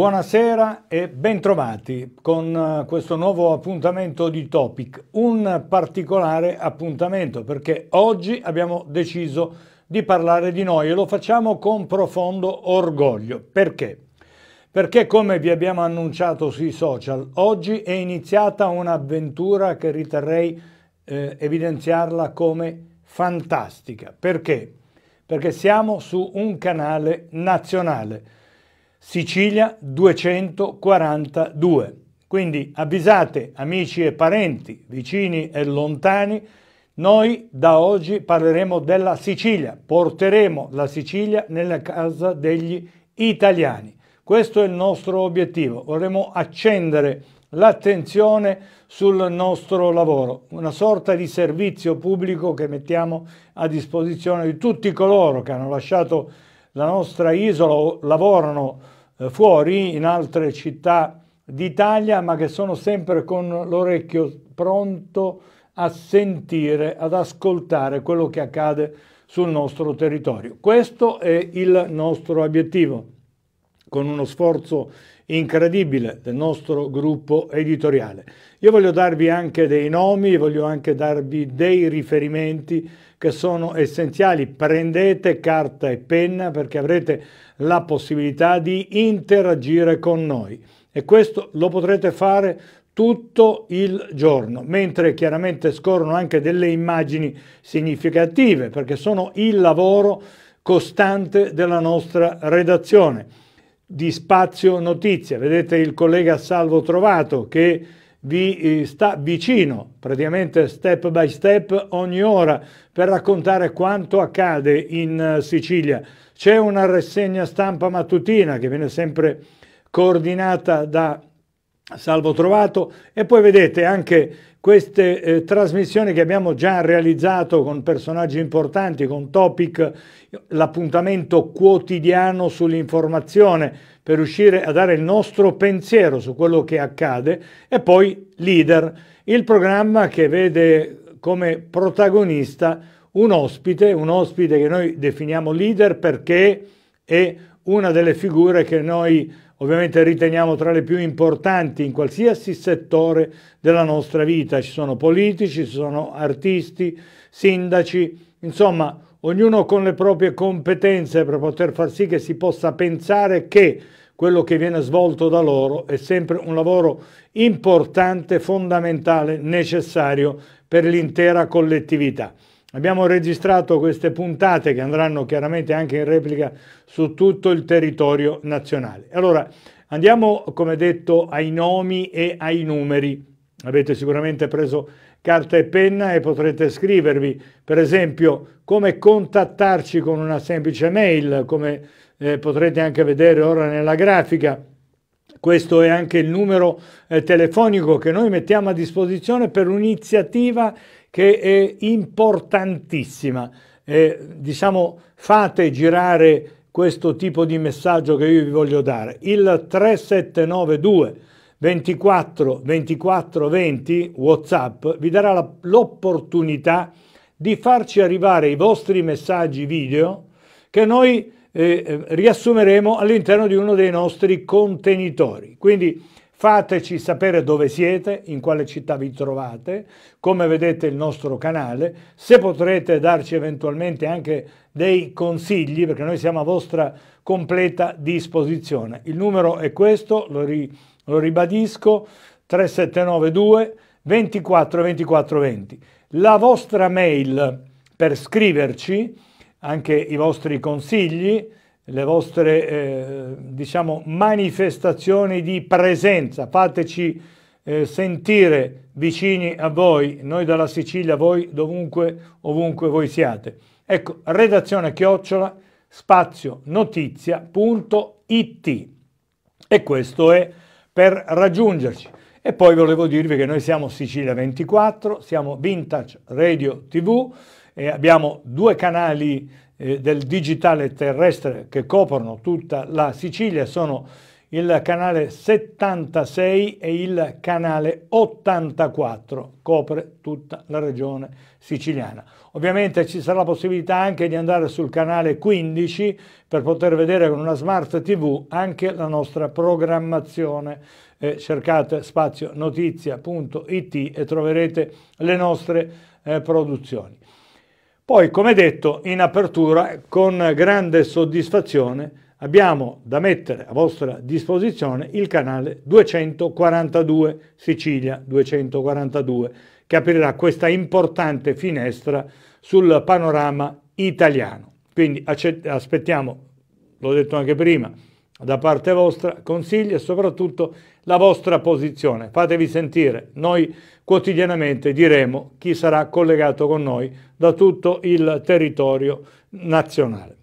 Buonasera e bentrovati con eh, questo nuovo appuntamento di Topic. Un particolare appuntamento perché oggi abbiamo deciso di parlare di noi e lo facciamo con profondo orgoglio. Perché? Perché come vi abbiamo annunciato sui social, oggi è iniziata un'avventura che riterrei eh, evidenziarla come fantastica. Perché? Perché siamo su un canale nazionale Sicilia 242. Quindi avvisate amici e parenti, vicini e lontani, noi da oggi parleremo della Sicilia, porteremo la Sicilia nella casa degli italiani. Questo è il nostro obiettivo, vorremmo accendere l'attenzione sul nostro lavoro, una sorta di servizio pubblico che mettiamo a disposizione di tutti coloro che hanno lasciato la nostra isola o lavorano eh, fuori in altre città d'Italia, ma che sono sempre con l'orecchio pronto a sentire, ad ascoltare quello che accade sul nostro territorio. Questo è il nostro obiettivo con uno sforzo incredibile del nostro gruppo editoriale. Io voglio darvi anche dei nomi, voglio anche darvi dei riferimenti che sono essenziali. Prendete carta e penna perché avrete la possibilità di interagire con noi e questo lo potrete fare tutto il giorno, mentre chiaramente scorrono anche delle immagini significative perché sono il lavoro costante della nostra redazione di Spazio Notizia. Vedete il collega Salvo Trovato che vi eh, sta vicino, praticamente step by step ogni ora, per raccontare quanto accade in eh, Sicilia. C'è una rassegna stampa mattutina che viene sempre coordinata da Salvo Trovato e poi vedete anche queste eh, trasmissioni che abbiamo già realizzato con personaggi importanti, con topic, l'appuntamento quotidiano sull'informazione per riuscire a dare il nostro pensiero su quello che accade e poi Leader, il programma che vede come protagonista un ospite, un ospite che noi definiamo leader perché è una delle figure che noi ovviamente riteniamo tra le più importanti in qualsiasi settore della nostra vita. Ci sono politici, ci sono artisti, sindaci, insomma ognuno con le proprie competenze per poter far sì che si possa pensare che quello che viene svolto da loro è sempre un lavoro importante, fondamentale, necessario per l'intera collettività. Abbiamo registrato queste puntate che andranno chiaramente anche in replica su tutto il territorio nazionale. Allora, andiamo come detto ai nomi e ai numeri. Avete sicuramente preso carta e penna e potrete scrivervi, per esempio, come contattarci con una semplice mail, come eh, potrete anche vedere ora nella grafica. Questo è anche il numero eh, telefonico che noi mettiamo a disposizione per un'iniziativa che è importantissima. Eh, diciamo, fate girare questo tipo di messaggio che io vi voglio dare. Il 3792 24 24 20 WhatsApp vi darà l'opportunità di farci arrivare i vostri messaggi video che noi eh, eh riassumeremo all'interno di uno dei nostri contenitori. Quindi Fateci sapere dove siete, in quale città vi trovate, come vedete il nostro canale, se potrete darci eventualmente anche dei consigli, perché noi siamo a vostra completa disposizione. Il numero è questo, lo, ri, lo ribadisco, 3792 24 24 20. La vostra mail per scriverci, anche i vostri consigli, le vostre eh, diciamo, manifestazioni di presenza, fateci eh, sentire vicini a voi, noi dalla Sicilia, voi dovunque, ovunque voi siate. Ecco, redazione chiocciola spazio notizia.it e questo è per raggiungerci. E poi volevo dirvi che noi siamo Sicilia 24, siamo Vintage Radio TV e abbiamo due canali eh, del digitale terrestre che coprono tutta la Sicilia sono il canale 76 e il canale 84 copre tutta la regione siciliana. Ovviamente ci sarà la possibilità anche di andare sul canale 15 per poter vedere con una smart tv anche la nostra programmazione. Eh, cercate spazionotizia.it e troverete le nostre eh, produzioni. Poi, come detto, in apertura, con grande soddisfazione, abbiamo da mettere a vostra disposizione il canale 242 Sicilia 242, che aprirà questa importante finestra sul panorama italiano. Quindi aspettiamo, l'ho detto anche prima, da parte vostra consigli e soprattutto la vostra posizione. Fatevi sentire, noi quotidianamente diremo chi sarà collegato con noi da tutto il territorio nazionale.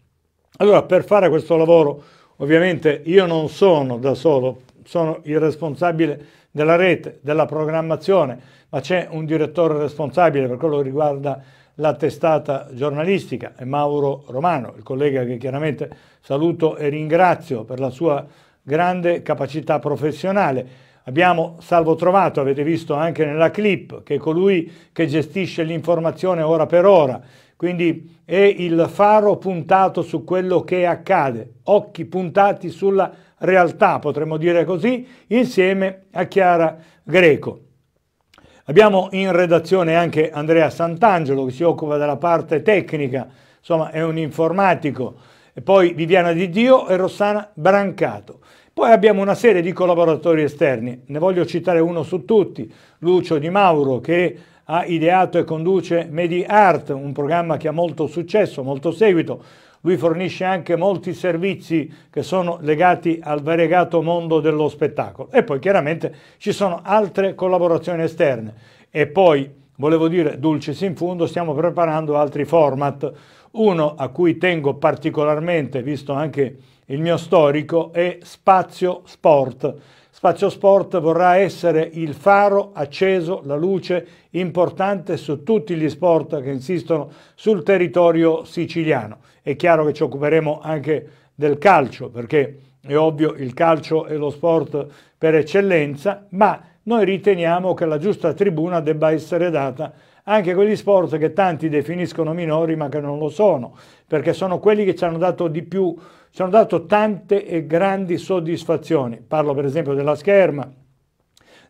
Allora, per fare questo lavoro, ovviamente io non sono da solo, sono il responsabile della rete, della programmazione, ma c'è un direttore responsabile per quello che riguarda la testata giornalistica è Mauro Romano, il collega che chiaramente saluto e ringrazio per la sua grande capacità professionale. Abbiamo salvo trovato, avete visto anche nella clip, che è colui che gestisce l'informazione ora per ora, quindi è il faro puntato su quello che accade, occhi puntati sulla realtà, potremmo dire così, insieme a Chiara Greco. Abbiamo in redazione anche Andrea Sant'Angelo che si occupa della parte tecnica, insomma è un informatico, e poi Viviana Di Dio e Rossana Brancato. Poi abbiamo una serie di collaboratori esterni, ne voglio citare uno su tutti, Lucio Di Mauro che ha ideato e conduce MediArt, un programma che ha molto successo, molto seguito, lui fornisce anche molti servizi che sono legati al variegato mondo dello spettacolo e poi chiaramente ci sono altre collaborazioni esterne e poi volevo dire dulcis in fundo stiamo preparando altri format uno a cui tengo particolarmente visto anche il mio storico è Spazio Sport Spazio Sport vorrà essere il faro acceso, la luce importante su tutti gli sport che insistono sul territorio siciliano. È chiaro che ci occuperemo anche del calcio, perché è ovvio il calcio è lo sport per eccellenza, ma noi riteniamo che la giusta tribuna debba essere data anche a quegli sport che tanti definiscono minori ma che non lo sono, perché sono quelli che ci hanno dato di più, ci hanno dato tante e grandi soddisfazioni. Parlo per esempio della scherma,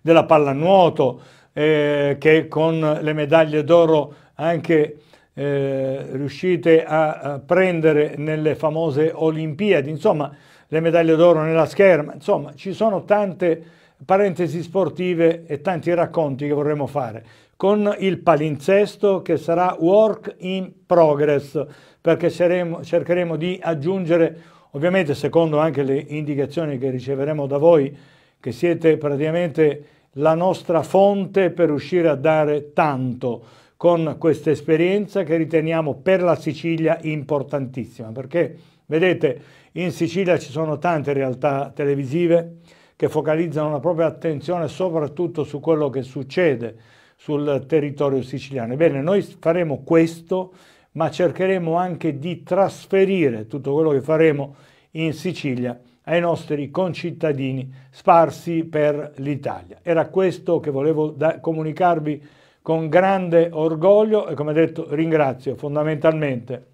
della pallanuoto, eh, che con le medaglie d'oro anche eh, riuscite a, a prendere nelle famose Olimpiadi, insomma le medaglie d'oro nella scherma, insomma ci sono tante parentesi sportive e tanti racconti che vorremmo fare con il palinsesto che sarà work in progress perché saremo, cercheremo di aggiungere ovviamente secondo anche le indicazioni che riceveremo da voi che siete praticamente la nostra fonte per riuscire a dare tanto con questa esperienza che riteniamo per la Sicilia importantissima perché vedete in Sicilia ci sono tante realtà televisive che focalizzano la propria attenzione soprattutto su quello che succede sul territorio siciliano. Ebbene, noi faremo questo, ma cercheremo anche di trasferire tutto quello che faremo in Sicilia ai nostri concittadini sparsi per l'Italia. Era questo che volevo comunicarvi con grande orgoglio e come detto ringrazio fondamentalmente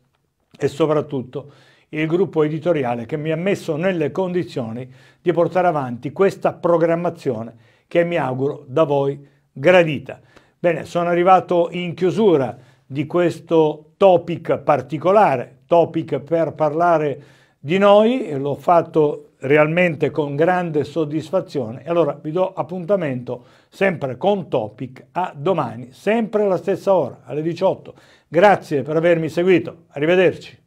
e soprattutto il gruppo editoriale che mi ha messo nelle condizioni di portare avanti questa programmazione che mi auguro da voi gradita. Bene, sono arrivato in chiusura di questo topic particolare, topic per parlare di noi, e l'ho fatto realmente con grande soddisfazione. allora vi do appuntamento sempre con Topic a domani, sempre alla stessa ora, alle 18. Grazie per avermi seguito, arrivederci.